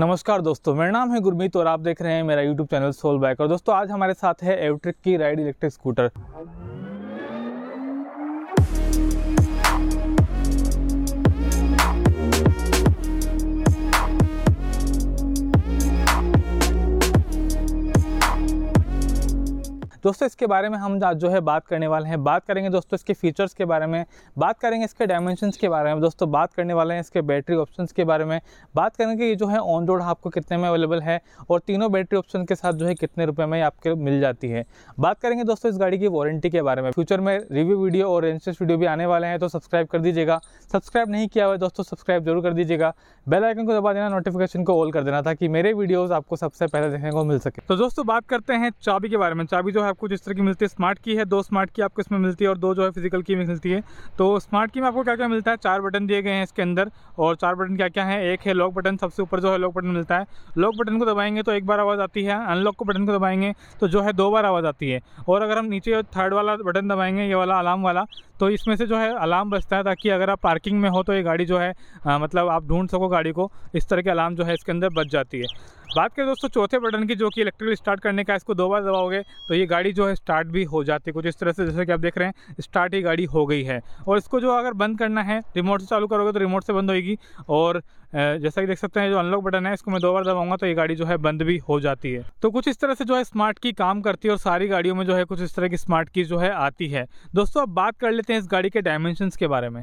नमस्कार दोस्तों मेरा नाम है गुरमीत और आप देख रहे हैं मेरा यूट्यूब चैनल सोल बाइक और दोस्तों आज हमारे साथ है एवट्रिक की राइड इलेक्ट्रिक स्कूटर दोस्तों इसके बारे में हम जो है बात करने वाले हैं बात करेंगे दोस्तों इसके फीचर्स के बारे में बात करेंगे इसके डायमेंशन के बारे में दोस्तों बात करने वाले हैं इसके बैटरी ऑप्शन के बारे में बात करेंगे ये जो है ऑन रोड आपको कितने में अवेलेबल है और तीनों बैटरी ऑप्शन के साथ जो है कितने रुपये में आपके मिल जाती है बात करेंगे दोस्तों इस गाड़ी की वारंटी के बारे में फ्यूचर में रिव्यू वीडियो और रेंसेस वीडियो भी आने वाले हैं तो सब्सक्राइब कर दीजिएगा सब्सक्राइब नहीं किया हुआ है दोस्तों सब्सक्राइब जरूर कर दीजिएगा बेल आइकन को दबा देना नोटिफिकेशन को ऑल कर देना ताकि मेरे वीडियोज़ आपको सबसे पहले देखने को मिल सके तो दोस्तों बात करते हैं चाबी के बारे में चाबी जो है आपको जिस तरह की मिलती है स्मार्ट की है दो स्मार्ट की आपको इसमें मिलती है और दो जो है फिजिकल की मिलती है तो स्मार्ट की में आपको क्या क्या मिलता है चार बटन दिए गए हैं इसके अंदर और चार बटन क्या क्या है एक है लॉक बटन सबसे ऊपर जो है लॉक बटन मिलता है लॉक बटन को दबाएंगे तो एक बार आवाज़ आती है अनलॉक को बटन को दबाएंगे तो जो है दो बार आवाज़ आती है और अगर हम नीचे थर्ड वाला बटन दबाएंगे ये वाला अलार्म वाला तो इसमें से जो है अलार्म बचता है ताकि अगर आप पार्किंग में हो तो ये गाड़ी जो है मतलब आप ढूंढ सको गाड़ी को इस तरह के अलार्म जो है इसके अंदर बच जाती है बात करें दोस्तों चौथे बटन की जो कि इलेक्ट्रिकल स्टार्ट करने का इसको दो बार दबाओगे तो ये गाड़ी जो है स्टार्ट भी हो जाती है कुछ इस तरह से जैसे कि आप देख रहे हैं स्टार्ट ही गाड़ी हो गई है और इसको जो अगर बंद करना है रिमोट से चालू करोगे तो रिमोट से बंद होगी और जैसा कि देख सकते हैं जो अनलॉक बटन है इसको मैं दो बार दबाऊंगा तो ये गाड़ी जो है बंद भी हो जाती है तो कुछ इस तरह से जो है स्मार्ट की काम करती है और सारी गाड़ियों में जो है कुछ इस तरह की स्मार्ट की जो है आती है दोस्तों अब बात कर लेते हैं इस गाड़ी के डायमेंशन के बारे में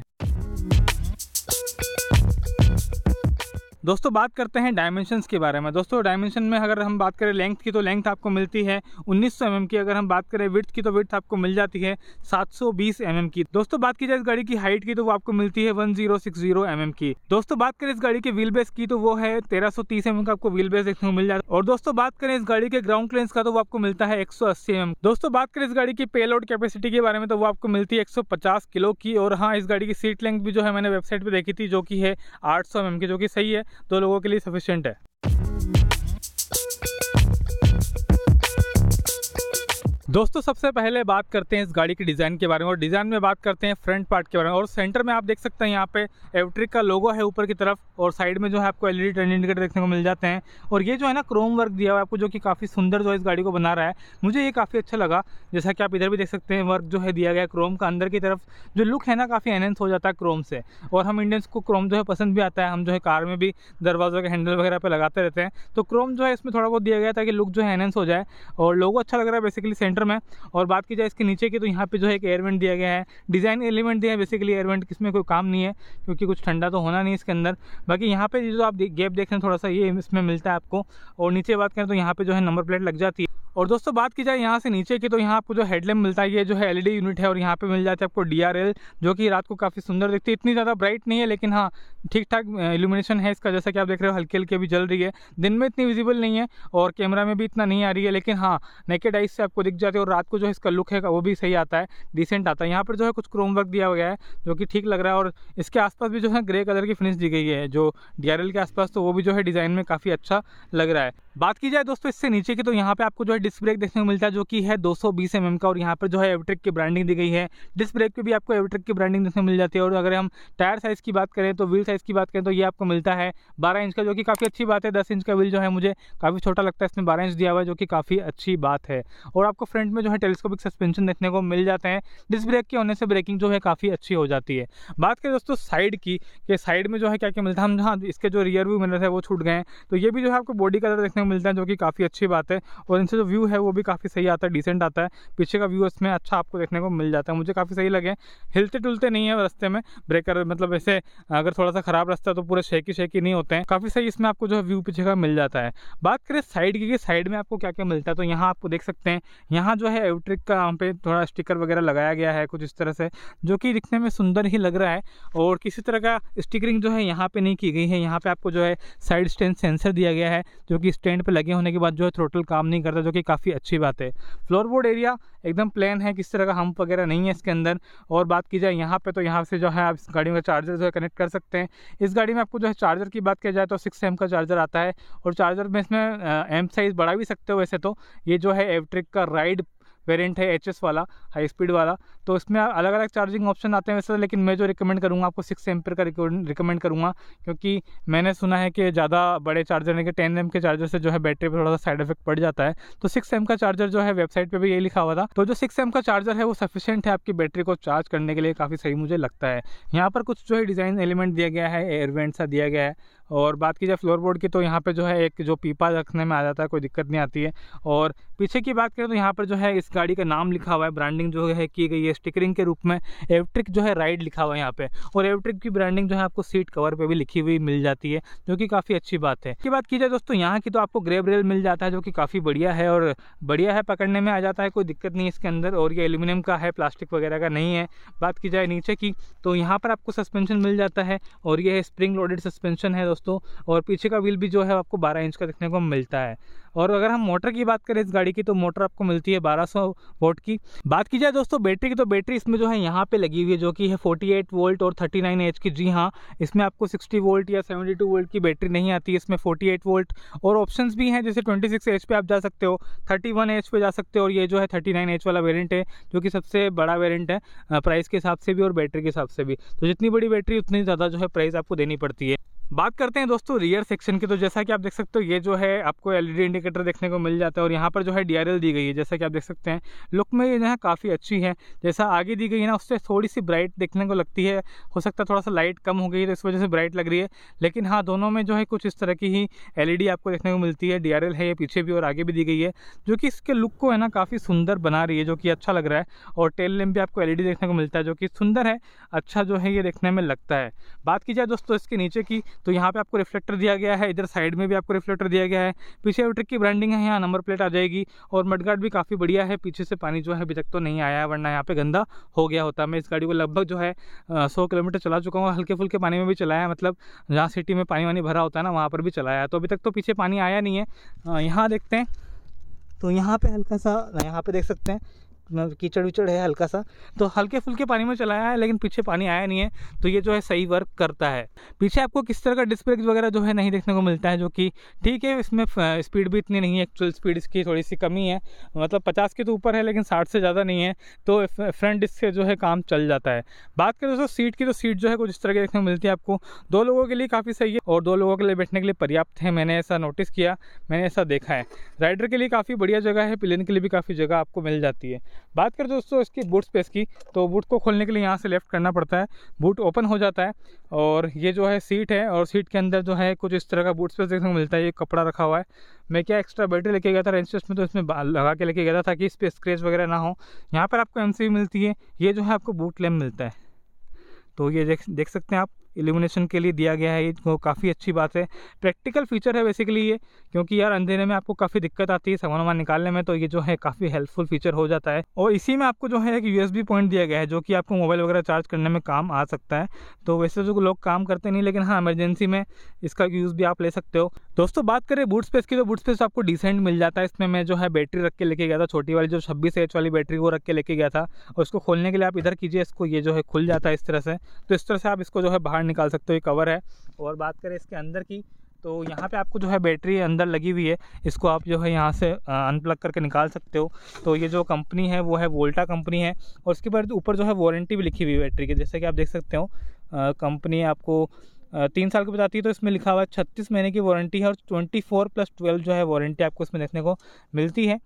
दोस्तों बात करते हैं डायमेंशंस के बारे में दोस्तों डायमेंशन में अगर हम बात करें लेंथ की तो लेंथ आपको मिलती है 1900 सौ mm की अगर हम बात करें विथ की तो विथ आपको मिल जाती है 720 mm की दोस्तों बात की जाए इस गाड़ी की हाइट की तो वो आपको मिलती है 1060 mm की दोस्तों बात करें इस गाड़ी के व्हील बेस की तो वो है तेरह 1330 mm का आपको व्हील बेस देखने को मिल जाता है और दोस्तों बात करें इस गाड़ी के ग्राउंड क्लेंस का तो वो आपको मिलता है एम एम mm। दोस्तों बात करें इस गाड़ी की पे कैपेसिटी के बारे में तो वो आपको मिलती है पचास किलो की और हाँ इस गाड़ी की सीट लेंथ भी जो है मैंने वेबसाइट पर देखी थी जो की है आठ सौ एम mm की जो की सही है दो लोगों के लिए सफिशेंट है दोस्तों सबसे पहले बात करते हैं इस गाड़ी के डिज़ाइन के बारे में और डिज़ाइन में बात करते हैं फ्रंट पार्ट के बारे में और सेंटर में आप देख सकते हैं यहाँ पे एवट्रिक का लोगो है ऊपर की तरफ और साइड में जो है आपको एलईडी ट्रेन इंडिकेटर देखने को मिल जाते हैं और ये जो है ना क्रोम वर्क दिया हुआ है आपको जो कि काफ़ी सुंदर जो है इस गाड़ी को बना रहा है मुझे ये काफ़ी अच्छा लगा जैसा कि आप इधर भी देख सकते हैं वर्क जो है दिया गया क्रोम का अंदर की तरफ जो लुक है ना काफ़ी एनहेंस हो जाता है क्रोम से और हम इंडियंस को क्रोम जो है पसंद भी आता है हम जो है कार में भी दरवाज़ों के हैंडल वगैरह पर लगाते रहते हैं तो क्रोम जो है इसमें थोड़ा बहुत दिया गया ताकि लुक जो है एनहेंस हो जाए और लोगो अच्छा लग रहा है बेसिकली सेंटर टर्म है और बात की जाए इसके नीचे की तो यहाँ पे जो है एक एयरवेंट दिया गया है डिज़ाइन एलिमेंट दिया है बेसिकली एयरवेंट किसमें कोई काम नहीं है क्योंकि कुछ ठंडा तो होना नहीं इसके अंदर बाकी यहाँ पे जो आप गैप देख रहे हैं थोड़ा सा ये इसमें मिलता है आपको और नीचे बात करें तो यहाँ पे जो है नंबर प्लेट लग जाती है और दोस्तों बात की जाए यहाँ से नीचे की तो यहाँ आपको जो हेडलैम्प मिलता है ये जो है एल यूनिट है और यहाँ पे मिल जाता है आपको डीआरएल जो कि रात को काफ़ी सुंदर दिखती है इतनी ज़्यादा ब्राइट नहीं है लेकिन हाँ ठीक ठाक इल्यूमिनेशन है इसका जैसा कि आप देख रहे हो हल्के हल्के भी जल रही है दिन में इतनी विजिबल नहीं है और कैमरा में भी इतना नहीं आ रही है लेकिन हाँ नेकेड आइस से आपको दिख जाती है और रात को जो इसका लुक है वो भी सही आता है डिसेंट आता है यहाँ पर जो है कुछ क्रोम वर्क दिया गया है जो कि ठीक लग रहा है और इसके आसपास भी जो है ग्रे कलर की फिनिश दी गई है जो डी के आसपास तो वो भी जो है डिज़ाइन में काफ़ी अच्छा लग रहा है बात की जाए दोस्तों इससे नीचे की तो यहाँ पे आपको जो है डिस्क ब्रेक देखने को मिलता है जो कि है 220 सौ एमएम का और यहाँ पर जो है एवट्रिक की ब्रांडिंग दी गई है डिस्क ब्रेक पे भी आपको एवट्रिक की ब्रांडिंग देखने को मिल जाती है और अगर हम टायर साइज़ की बात करें तो व्हील साइज़ की बात करें तो ये आपको मिलता है बारह इंच का जो कि काफ़ी अच्छी बात है दस इंच का व्हील जो है मुझे काफ़ी छोटा लगता है इसमें बारह इंच दिया हुआ है जो कि काफ़ी अच्छी बात है और आपको फ्रंट में जो है टेलीस्कोपिक सस्पेंशन देखने को मिल जाते हैं डिस्क ब्रेक के होने से ब्रेकिंग जो है काफ़ी अच्छी हो जाती है बात करें दोस्तों साइड की कि साइड में जो है क्या क्या मिलता है हम जहाँ इसके जो रियर व्यू मिनर है वो छूट गए तो ये भी जो है आपको बॉडी कलर देखने को मिलता है जो कि काफ़ी अच्छी बात है और इनसे जो व्यू है वो भी काफ़ी सही आता है डिसेंट आता है पीछे का व्यू इसमें अच्छा आपको देखने को मिल जाता है मुझे काफ़ी सही लगे हिलते टुलते नहीं है रस्ते में ब्रेकर मतलब ऐसे अगर थोड़ा सा ख़राब रास्ता है तो पूरे शेकी शेकी नहीं होते हैं काफ़ी सही इसमें आपको जो है व्यू पीछे का मिल जाता है बात करें साइड की साइड में आपको क्या क्या मिलता है तो यहाँ आपको देख सकते हैं यहाँ जो है एवट्रिक का यहाँ पे थोड़ा स्टिकर वगैरह लगाया गया है कुछ इस तरह से जो कि दिखने में सुंदर ही लग रहा है और किसी तरह का स्टिकरिंग जो है यहाँ पे नहीं की गई है यहाँ पे आपको जो है साइड स्टैंड सेंसर दिया गया है जो कि स्टैंड पे लगे होने के बाद जो है थ्रोटल काम नहीं करता जो कि काफ़ी अच्छी बात है फ्लोर बोर्ड एरिया एकदम प्लेन है किस तरह का हम्प वगैरह नहीं है इसके अंदर और बात की जाए यहाँ पे तो यहाँ से जो है आप इस गाड़ी का चार्जर जो है कनेक्ट कर सकते हैं इस गाड़ी में आपको जो है चार्जर की बात किया जाए तो सिक्स एम का चार्जर आता है और चार्जर में इसमें एम साइज़ बढ़ा भी सकते हो वैसे तो ये जो है एवट्रिक का राइड वेरिएंट है एच वाला हाई स्पीड वाला तो इसमें अलग अलग चार्जिंग ऑप्शन आते हैं वैसे लेकिन मैं जो रिकमेंड करूँगा आपको सिक्स एम का रिकमेंड करूँगा क्योंकि मैंने सुना है कि ज़्यादा बड़े चार्जर कि टेन एम के चार्जर से जो है बैटरी पर थोड़ा सा साइड इफेक्ट पड़ जाता है तो सिक्स एम का चार्जर जो है वेबसाइट पर भी यही लिखा हुआ था तो जो सिक्स एम का चार्जर है वो सफिशियंट है आपकी बैटरी को चार्ज करने के लिए काफ़ी सही मुझे लगता है यहाँ पर कुछ जो है डिज़ाइन एलिमेंट दिया गया है एयरवेंट सा दिया गया है और बात की जाए फ्लोर बोर्ड की तो यहाँ पर जो है एक जो पीपा रखने में आ जाता है कोई दिक्कत नहीं आती है और पीछे की बात करें तो यहाँ पर जो है इस गाड़ी का नाम लिखा हुआ है ब्रांडिंग जो है की गई है स्टिकरिंग के रूप में एवट्रिक जो है राइड लिखा हुआ है यहाँ पर और एवट्रिक की ब्रांडिंग जो है आपको सीट कवर पर भी लिखी हुई मिल जाती है जो कि काफ़ी अच्छी बात है इसकी बात की जाए दोस्तों यहाँ की तो आपको ग्रेब रेल मिल जाता है जो कि काफ़ी बढ़िया है और बढ़िया है पकड़ने में आ जाता है कोई दिक्कत नहीं इसके अंदर और ये एल्यूमिनियम का है प्लास्टिक वगैरह का नहीं है बात की जाए नीचे की तो यहाँ पर आपको सस्पेंशन मिल जाता है और ये स्प्रिंग लोडेड सस्पेंशन है दोस्तों और पीछे का व्हील भी जो है आपको 12 इंच का देखने को मिलता है और अगर हम मोटर की बात करें इस गाड़ी की तो मोटर आपको मिलती है 1200 सौ वोट की बात की जाए दोस्तों बैटरी की तो बैटरी इसमें जो है यहाँ पे लगी हुई है जो कि है 48 वोल्ट और 39 नाइन एच की जी हाँ इसमें आपको 60 वोल्ट या 72 वोल्ट की बैटरी नहीं आती है इसमें 48 वोल्ट और ऑप्शंस भी हैं जैसे 26 एच पे आप जा सकते हो 31 एच पे जा सकते हो और ये जो है थर्टी एच वाला वेरियंट है जो कि सबसे बड़ा वेरियंट है प्राइस के हिसाब से भी और बैटरी के हिसाब से भी तो जितनी बड़ी बैटरी उतनी ज़्यादा जो है प्राइस आपको देनी पड़ती है बात करते हैं दोस्तों रियर सेक्शन की तो जैसा कि आप देख सकते हो ये जो है आपको एलईडी इंडिकेटर e देखने को मिल जाता है और यहाँ पर जो है डीआरएल दी गई है जैसा कि आप देख सकते हैं लुक में ये यहाँ काफ़ी अच्छी है जैसा आगे दी गई है ना उससे थोड़ी सी ब्राइट देखने को लगती है हो सकता है थोड़ा सा लाइट कम हो गई है तो इस वजह से ब्राइट लग रही है लेकिन हाँ दोनों में जो है कुछ इस तरह की ही एल e आपको देखने को मिलती है डी है ये पीछे भी और आगे भी दी गई है जो कि इसके लुक को है ना काफ़ी सुंदर बना रही है जो कि अच्छा लग रहा है और टेल लेम भी आपको एल e देखने को मिलता है जो कि सुंदर है अच्छा जो है ये देखने में लगता है बात की जाए दोस्तों इसके नीचे की तो यहाँ पे आपको रिफ्लेक्टर दिया गया है इधर साइड में भी आपको रिफ्लेक्टर दिया गया है पीछे ट्रिक की ब्रांडिंग है यहाँ नंबर प्लेट आ जाएगी और मडगार्ड भी काफ़ी बढ़िया है पीछे से पानी जो है अभी तक तो नहीं आया है वरना यहाँ पे गंदा हो गया होता मैं इस गाड़ी को लगभग जो है सौ किलोमीटर चला चुका हूँ हल्के फुल्के पानी में भी चलाया मतलब जहाँ सिटी में पानी वानी भरा होता है ना वहाँ पर भी चलाया है तो अभी तक तो पीछे पानी आया नहीं है यहाँ देखते हैं तो यहाँ पे हल्का सा यहाँ पे देख सकते हैं कीचड़ उचड़ है हल्का सा तो हल्के फुल्के पानी में चलाया है लेकिन पीछे पानी आया नहीं है तो ये जो है सही वर्क करता है पीछे आपको किस तरह का डिस्प्ले वगैरह जो है नहीं देखने को मिलता है जो कि ठीक है इसमें स्पीड भी इतनी नहीं है एक्चुअल स्पीड इसकी थोड़ी सी कमी है मतलब पचास के तो ऊपर है लेकिन साठ से ज़्यादा नहीं है तो फ्रंट डिस्क से जो है काम चल जाता है बात करें दोस्तों सीट की तो सीट जो है कुछ इस तरह की देखने को मिलती है आपको दो लोगों के लिए काफ़ी सही है और दो लोगों के लिए बैठने के लिए पर्याप्त है मैंने ऐसा नोटिस किया मैंने ऐसा देखा है राइडर के लिए काफ़ी बढ़िया जगह है प्लेन के लिए भी काफ़ी जगह आपको मिल जाती है बात करें दोस्तों इसकी बूट स्पेस की तो बूट को खोलने के लिए यहाँ से लेफ़्ट करना पड़ता है बूट ओपन हो जाता है और ये जो है सीट है और सीट के अंदर जो है कुछ इस तरह का बूट स्पेस देखने को मिलता है ये कपड़ा रखा हुआ है मैं क्या एक्स्ट्रा बैटरी लेके गया था रेंज में तो इसमें लगा के लेके गया था कि इस पर स्क्रेच वगैरह ना हो यहाँ पर आपको एम मिलती है ये जो है आपको बूट लैम्प मिलता है तो ये देख देख सकते हैं आप इल्यूमिनेशन के लिए दिया गया है ये काफ़ी अच्छी बात है प्रैक्टिकल फीचर है बेसिकली ये क्योंकि यार अंधेरे में आपको काफ़ी दिक्कत आती है सामान वामान निकालने में तो ये जो है काफ़ी हेल्पफुल फीचर हो जाता है और इसी में आपको जो है एक यू पॉइंट दिया गया है जो कि आपको मोबाइल वगैरह चार्ज करने में काम आ सकता है तो वैसे जो तो लोग काम करते नहीं लेकिन हाँ इमरजेंसी में इसका यूज़ भी आप ले सकते हो दोस्तों बात करें बूट स्पेस की तो बूट स्पेस आपको डिसेंट मिल जाता है इसमें मैं जो है बैटरी रख के लेके गया था छोटी वाली जो छब्बीस एच वाली बैटरी वो रख के लेके गया था उसको खोलने के लिए आप इधर कीजिए इसको ये जो है खुल जाता है इस तरह से तो इस तरह से आप इसको जो है बाहर निकाल सकते हो ये कवर है और बात करें इसके अंदर की तो यहाँ पे आपको जो है बैटरी अंदर लगी हुई है इसको आप जो है यहाँ से अनप्लग करके निकाल सकते हो तो ये जो कंपनी है वो है वोल्टा कंपनी है और उसके बाद ऊपर जो है वारंटी भी लिखी हुई है बैटरी की जैसे कि आप देख सकते हो कंपनी आपको तीन साल की बताती है तो इसमें लिखा हुआ है छत्तीस महीने की वारंटी है और ट्वेंटी फोर प्लस ट्वेल्व जो है वारंटी आपको इसमें देखने को मिलती है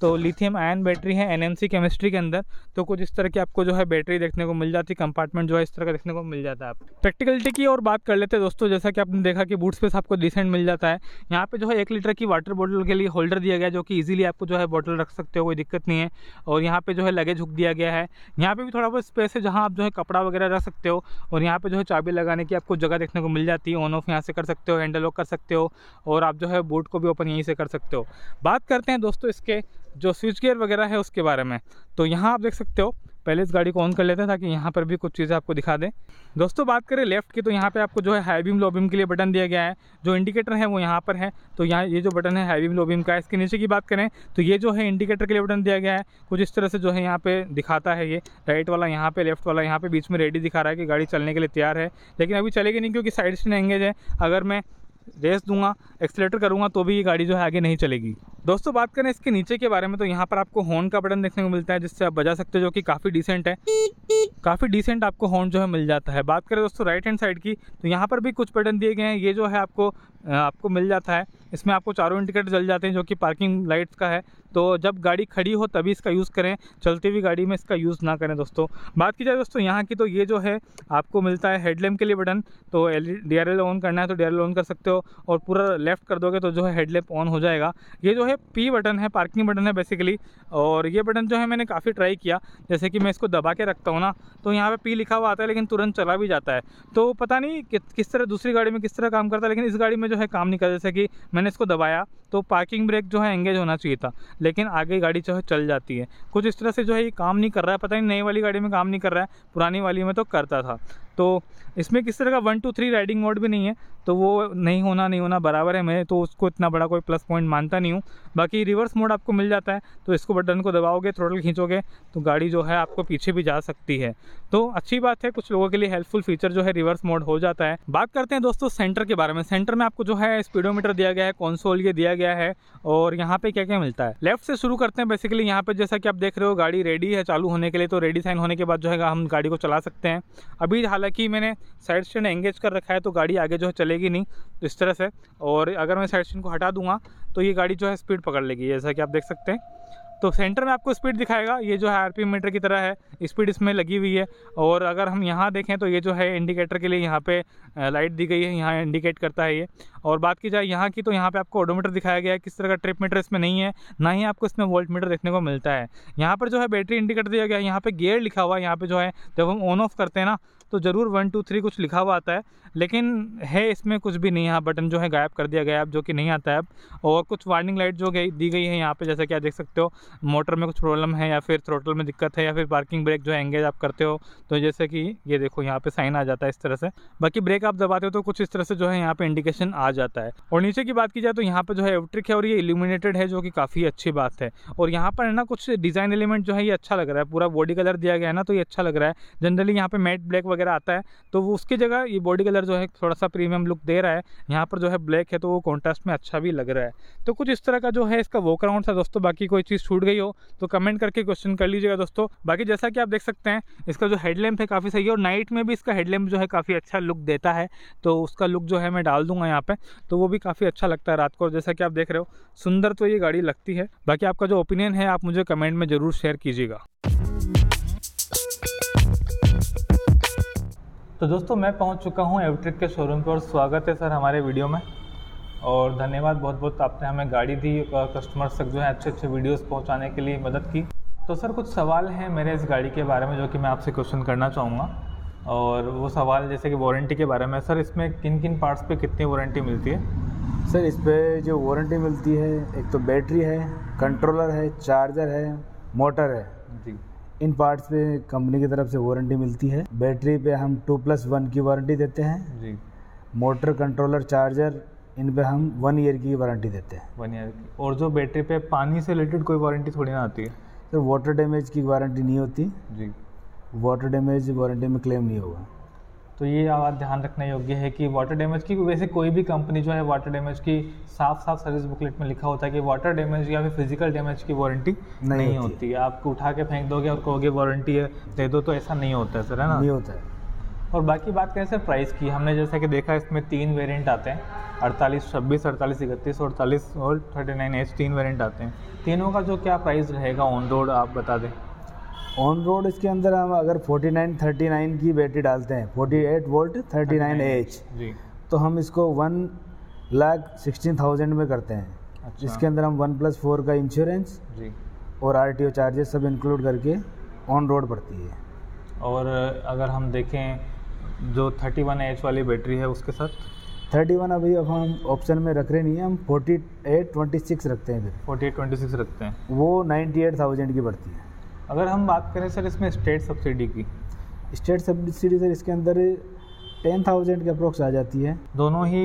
तो लिथियम आयन बैटरी है एन केमिस्ट्री के अंदर तो कुछ इस तरह की आपको जो है बैटरी देखने को मिल जाती कंपार्टमेंट जो है इस तरह का देखने को मिल जाता है आप प्रैक्टिकलिटी की और बात कर लेते हैं दोस्तों जैसा कि आपने देखा कि बूट स्पेस आपको डिसेंट मिल जाता है यहाँ पे जो है एक लीटर की वाटर बॉटल के लिए होल्डर दिया गया जो कि ईजिली आपको जो है बॉटल रख सकते हो कोई दिक्कत नहीं है और यहाँ पे जो है लगेज हुक दिया गया है यहाँ पे भी थोड़ा बहुत स्पेस है जहाँ आप जो है कपड़ा वगैरह रख सकते हो और यहाँ पे जो है चाबी लगाने की आपको जगह देखने को मिल जाती है ऑन ऑफ यहाँ से कर सकते हो हैंडल ऑफ कर सकते हो और आप जो है बूट को भी ओपन यहीं से कर सकते हो बात करते हैं दोस्तों इसके जो स्विच गेयर वगैरह है उसके बारे में तो यहाँ आप देख सकते हो पहले इस गाड़ी को ऑन कर लेते हैं ताकि यहाँ पर भी कुछ चीज़ें आपको दिखा दें दोस्तों बात करें लेफ्ट की तो यहाँ पे आपको जो है हाई बीम लो बीम के लिए बटन दिया गया है जो इंडिकेटर है वो यहाँ पर है तो यहाँ ये जो बटन है हाई बीम लो बीम का इसके नीचे की बात करें तो ये जो है इंडिकेटर के लिए बटन दिया गया है कुछ इस तरह से जो है यहाँ पर दिखाता है ये राइट वाला यहाँ पर लेफ्ट वाला यहाँ पर बीच में रेडी दिखा रहा है कि गाड़ी चलने के लिए तैयार है लेकिन अभी चलेगी नहीं क्योंकि साइड से एंगेज है अगर मैं रेस दूंगा एक्सलेटर करूंगा तो भी ये गाड़ी जो है आगे नहीं चलेगी दोस्तों बात करें इसके नीचे के बारे में तो यहाँ पर आपको हॉर्न का बटन देखने को मिलता है जिससे आप बजा सकते हो जो कि काफ़ी डिसेंट है काफ़ी डिसेंट आपको हॉर्न जो है मिल जाता है बात करें दोस्तों राइट हैंड साइड की तो यहाँ पर भी कुछ बटन दिए गए हैं ये जो है आपको आपको मिल जाता है इसमें आपको चारों इंडिकेटर जल जाते हैं जो कि पार्किंग लाइट्स का है तो जब गाड़ी खड़ी हो तभी इसका यूज़ करें चलती हुई गाड़ी में इसका यूज़ ना करें दोस्तों बात की जाए दोस्तों यहाँ की तो ये जो है आपको मिलता है हेडलैम्प के लिए बटन तो एल डी ऑन करना है तो डी ऑन कर सकते हो और पूरा लेफ्ट कर दोगे तो जो है हेडलैम्प ऑन हो जाएगा ये जो है पी बटन है पार्किंग बटन है बेसिकली और ये बटन जो है मैंने काफ़ी ट्राई किया जैसे कि मैं इसको दबा के रखता हूँ ना तो यहाँ पर पी लिखा हुआ आता है लेकिन तुरंत चला भी जाता है तो पता नहीं किस तरह दूसरी गाड़ी में किस तरह काम करता है लेकिन इस गाड़ी में जो है काम नहीं करता जैसे कि मैंने इसको दबाया तो पार्किंग ब्रेक जो है एंगेज होना चाहिए था लेकिन आगे गाड़ी जो है चल जाती है कुछ इस तरह से जो है ये काम नहीं कर रहा है पता नहीं नई वाली गाड़ी में काम नहीं कर रहा है पुरानी वाली में तो करता था तो इसमें किस तरह का one two three riding mode भी नहीं है तो वो नहीं होना नहीं होना बराबर है मैं तो उसको इतना बड़ा कोई प्लस पॉइंट मानता नहीं हूँ बाकी रिवर्स मोड आपको मिल जाता है तो इसको बटन को दबाओगे थ्रोटल खींचोगे तो गाड़ी जो है आपको पीछे भी जा सकती है तो अच्छी बात है कुछ लोगों के लिए हेल्पफुल फीचर जो है रिवर्स मोड हो जाता है बात करते हैं दोस्तों सेंटर के बारे में सेंटर में आपको जो है स्पीडोमीटर दिया गया है कॉन्सोल ये दिया गया है और यहाँ पे क्या क्या मिलता है लेफ्ट से शुरू करते हैं बेसिकली यहाँ पे जैसा कि आप देख रहे हो गाड़ी रेडी है चालू होने के लिए तो रेडी साइन होने के बाद जो है हम गाड़ी को चला सकते हैं अभी हालांकि मैंने साइड स्टैंड एंगेज कर रखा है तो गाड़ी आगे जो है चलेगी नहीं तो इस तरह से और अगर मैं साइड स्टैंड को हटा दूंगा तो ये गाड़ी जो है स्पीड पकड़ लेगी जैसा कि आप देख सकते हैं तो सेंटर में आपको स्पीड दिखाएगा ये जो है आर मीटर की तरह है स्पीड इसमें लगी हुई है और अगर हम यहाँ देखें तो ये जो है इंडिकेटर के लिए यहाँ पे लाइट दी गई है यहाँ इंडिकेट करता है ये और बात की जाए यहाँ की तो यहाँ पे आपको ऑडोमीटर दिखाया गया है किस तरह का ट्रिप मीटर इसमें नहीं है ना ही आपको इसमें वोल्ट मीटर देखने को मिलता है यहाँ पर जो है बैटरी इंडिकेटर दिया गया है यहाँ पर गेयर लिखा हुआ है यहाँ पर जो है जब हम ऑन ऑफ करते हैं ना तो ज़रूर वन टू थ्री कुछ लिखा हुआ आता है लेकिन है इसमें कुछ भी नहीं यहाँ बटन जो है गायब कर दिया गया अब जो कि नहीं आता है अब और कुछ वार्निंग लाइट जो गई दी गई है यहाँ पे जैसे कि आप देख सकते हो मोटर में कुछ प्रॉब्लम है या फिर थ्रोटल में दिक्कत है या फिर पार्किंग ब्रेक जो है एंगेज आप करते हो तो जैसे कि ये देखो यहाँ पे साइन आ जाता है इस तरह से बाकी ब्रेक आप दबाते हो तो कुछ इस तरह से जो है यहाँ पे इंडिकेशन आ जाता है और नीचे की बात की जाए तो यहाँ पे जो है इलेक्ट्रिक है और ये इल्यूमिनेटेड है जो कि काफ़ी अच्छी बात है और यहाँ पर है ना कुछ डिज़ाइन एलिमेंट जो है ये अच्छा लग रहा है पूरा बॉडी कलर दिया गया है ना तो ये अच्छा लग रहा है जनरली यहाँ पे मैट ब्लैक वगैरह आता है तो वो उसकी जगह ये बॉडी कलर जो है थोड़ा सा प्रीमियम लुक दे रहा है यहाँ पर जो है ब्लैक है तो वो कॉन्ट्रास्ट में अच्छा भी लग रहा है तो कुछ इस तरह का जो है इसका वो राउंड था दोस्तों बाकी कोई चीज़ छूट गई हो तो कमेंट करके क्वेश्चन कर लीजिएगा दोस्तों बाकी जैसा कि आप देख सकते हैं इसका जो हेडलैम्प है काफ़ी सही है और नाइट में भी इसका हेडलैम्प जो है काफ़ी अच्छा लुक देता है तो उसका लुक जो है मैं डाल दूंगा यहाँ पर तो वो भी काफ़ी अच्छा लगता है रात को जैसा कि आप देख रहे हो सुंदर तो ये गाड़ी लगती है बाकी आपका जो ओपिनियन है आप मुझे कमेंट में ज़रूर शेयर कीजिएगा तो दोस्तों मैं पहुंच चुका हूं एवट्रिक के शोरूम पर और स्वागत है सर हमारे वीडियो में और धन्यवाद बहुत बहुत आपने हमें गाड़ी दी कस्टमर्स तक जो है अच्छे अच्छे वीडियोस पहुंचाने के लिए मदद की तो सर कुछ सवाल हैं मेरे इस गाड़ी के बारे में जो कि मैं आपसे क्वेश्चन करना चाहूँगा और वो सवाल जैसे कि वारंटी के बारे में सर इसमें किन किन पार्ट्स पे कितनी वारंटी मिलती है सर इस पर जो वारंटी मिलती है एक तो बैटरी है कंट्रोलर है चार्जर है मोटर है जी इन पार्ट्स पे कंपनी की तरफ से वारंटी मिलती है बैटरी पे हम टू प्लस वन की वारंटी देते हैं जी मोटर कंट्रोलर चार्जर इन पे हम वन ईयर की वारंटी देते हैं वन ईयर की और जो बैटरी पे पानी से रिलेटेड कोई वारंटी थोड़ी ना आती है सर वाटर डैमेज की वारंटी नहीं होती जी वाटर डैमेज वारंटी में क्लेम नहीं होगा तो ये बात ध्यान रखने योग्य है कि वाटर डैमेज की वैसे कोई भी कंपनी जो है वाटर डैमेज की साफ साफ सर्विस बुकलेट में लिखा होता है कि वाटर डैमेज या फिर फिजिकल डैमेज की वारंटी नहीं, नहीं होती, होती है आपको उठा के फेंक दोगे और कहोगे वारंटी है दे दो तो ऐसा नहीं होता है सर है ना नहीं होता है और बाकी बात करें सर प्राइस की हमने जैसा कि देखा इसमें तीन वेरियंट आते हैं अड़तालीस छब्बीस अड़तालीस इकतीस अड़तालीस और थर्टी नाइन एच तीन वेरियंट आते हैं तीनों का जो क्या प्राइस रहेगा ऑन रोड आप बता दें ऑन रोड इसके अंदर हम अगर 49 39 की बैटरी डालते हैं 48 वोल्ट 39 नाइन एच तो हम इसको वन लाख सिक्सटीन थाउजेंड में करते हैं अच्छा। इसके अंदर हम वन प्लस फोर का इंश्योरेंस और आर चार्जेस सब इंक्लूड करके ऑन रोड पड़ती है और अगर हम देखें जो 31 वन एच वाली बैटरी है उसके साथ 31 अभी अब हम ऑप्शन में रख रहे नहीं है हम 48 26 रखते हैं फिर 48 26 रखते हैं वो 98,000 की पड़ती है अगर हम बात करें सर इसमें स्टेट सब्सिडी की स्टेट सब्सिडी सर इसके अंदर टेन थाउजेंड के अप्रोक्स आ जाती है दोनों ही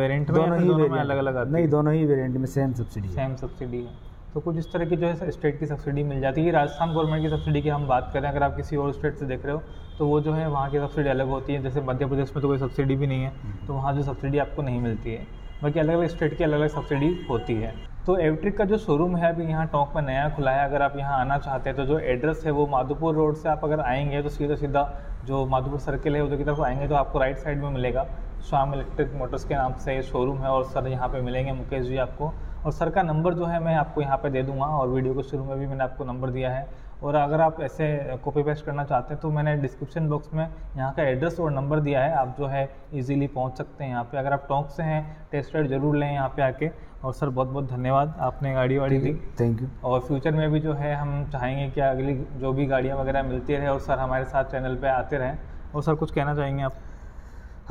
वेरिएंट में दोनों ही दोनों में अलग अलग आती नहीं दोनों ही वेरिएंट में सेम सब्सिडी सेम सब्सिडी है तो कुछ इस तरह की जो है स्टेट की सब्सिडी मिल जाती है राजस्थान गवर्नमेंट की सब्सिडी की हम बात करें अगर आप किसी और स्टेट से देख रहे हो तो वो जो है वहाँ की सब्सिडी अलग होती है जैसे मध्य प्रदेश में तो कोई सब्सिडी भी नहीं है हम्म। तो वहाँ जो सब्सिडी आपको नहीं मिलती है बाकी अलग अलग स्टेट की अलग अलग सब्सिडी होती है तो एवट्रिक का जो शोरूम है अभी यहाँ टोंक में नया खुला है अगर आप यहाँ आना चाहते हैं तो जो एड्रेस है वो माधोपुर रोड से आप अगर आएंगे तो सीधा सीधा जो माधोपुर सर्किल है उधर की तरफ आएंगे तो आपको राइट साइड में मिलेगा श्याम इलेक्ट्रिक मोटर्स के नाम से ये शोरूम है और सर यहाँ पे मिलेंगे मुकेश जी आपको और सर का नंबर जो है मैं आपको यहाँ पे दे दूंगा और वीडियो के शुरू में भी मैंने आपको नंबर दिया है और अगर आप ऐसे कॉपी पेस्ट करना चाहते हैं तो मैंने डिस्क्रिप्शन बॉक्स में यहाँ का एड्रेस और नंबर दिया है आप जो है इजीली पहुँच सकते हैं यहाँ पे अगर आप टोंक से हैं टेस्ट राइड जरूर लें यहाँ पे आके और सर बहुत बहुत धन्यवाद आपने गाड़ी वाड़ी दी थैंक यू और फ्यूचर में भी जो है हम चाहेंगे कि अगली जो भी गाड़ियाँ वगैरह मिलती रहे और सर हमारे साथ चैनल पर आते रहें और सर कुछ कहना चाहेंगे आप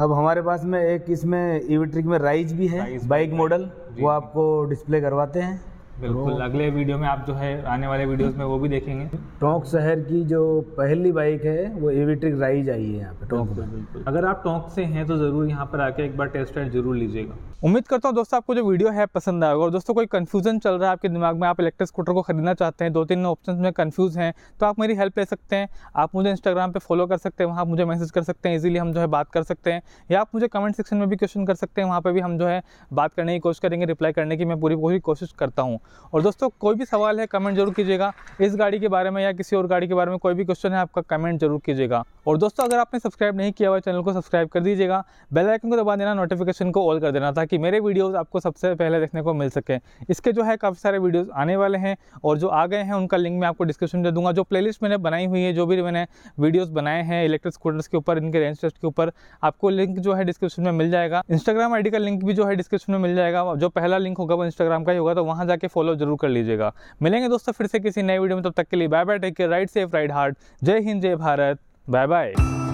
अब हमारे पास में एक इसमें इलेक्ट्रिक में राइज भी है बाइक मॉडल वो आपको डिस्प्ले करवाते हैं बिल्कुल तो अगले वीडियो में आप जो है आने वाले वीडियोस में वो भी देखेंगे टोंक शहर की जो पहली बाइक है वो इलेक्ट्रिक राइज आई है यहाँ पे टोंक में बिल्कुल अगर आप टोंक से हैं तो ज़रूर यहाँ पर आके एक बार टेस्ट राइड जरूर लीजिएगा उम्मीद करता हूँ दोस्तों आपको जो वीडियो है पसंद आएगा और दोस्तों कोई कन्फ्यूजन चल रहा है आपके दिमाग में आप इलेक्ट्रिक स्कूटर को खरीदना चाहते हैं दो तीन ऑप्शन में कन्फ्यूज हैं तो आप मेरी हेल्प ले सकते हैं आप मुझे इंस्टाग्राम पर फॉलो कर सकते हैं वहाँ मुझे मैसेज कर सकते हैं इजिली हम जो है बात कर सकते हैं या आप मुझे कमेंट सेक्शन में भी क्वेश्चन कर सकते हैं वहाँ पर भी हम जो है बात करने की कोशिश करेंगे रिप्लाई करने की मैं पूरी पूरी कोशिश करता हूँ और दोस्तों कोई भी सवाल है कमेंट जरूर कीजिएगा इस गाड़ी के बारे में या किसी और गाड़ी के बारे में कोई भी क्वेश्चन है आपका कमेंट जरूर कीजिएगा और दोस्तों अगर आपने सब्सक्राइब नहीं किया हुआ चैनल को सब्सक्राइब कर दीजिएगा बेल आइकन को दबा देना नोटिफिकेशन को ऑल कर देना ताकि मेरे वीडियोस आपको सबसे पहले देखने को मिल सके इसके जो है काफ़ी सारे वीडियोज आने वाले हैं और जो आ गए हैं उनका लिंक मैं आपको डिस्क्रिप्शन में दूंगा जो प्ले मैंने बनाई हुई है जो भी मैंने वीडियोज़ बनाए हैं इलेक्ट्रिक स्कूटर्स के ऊपर इनके रेंज टेस्ट के ऊपर आपको लिंक जो है डिस्क्रिप्शन में मिल जाएगा इंस्टाग्राम आई का लिंक भी जो है डिस्क्रिप्शन में मिल जाएगा जो पहला लिंक होगा वो इंस्टाग्राम का ही होगा तो वहाँ जाके फॉलो जरूर कर लीजिएगा मिलेंगे दोस्तों फिर से किसी नए वीडियो में तब तक के लिए bye bye take care ride safe ride hard जय हिंद जय भारत बाय बाय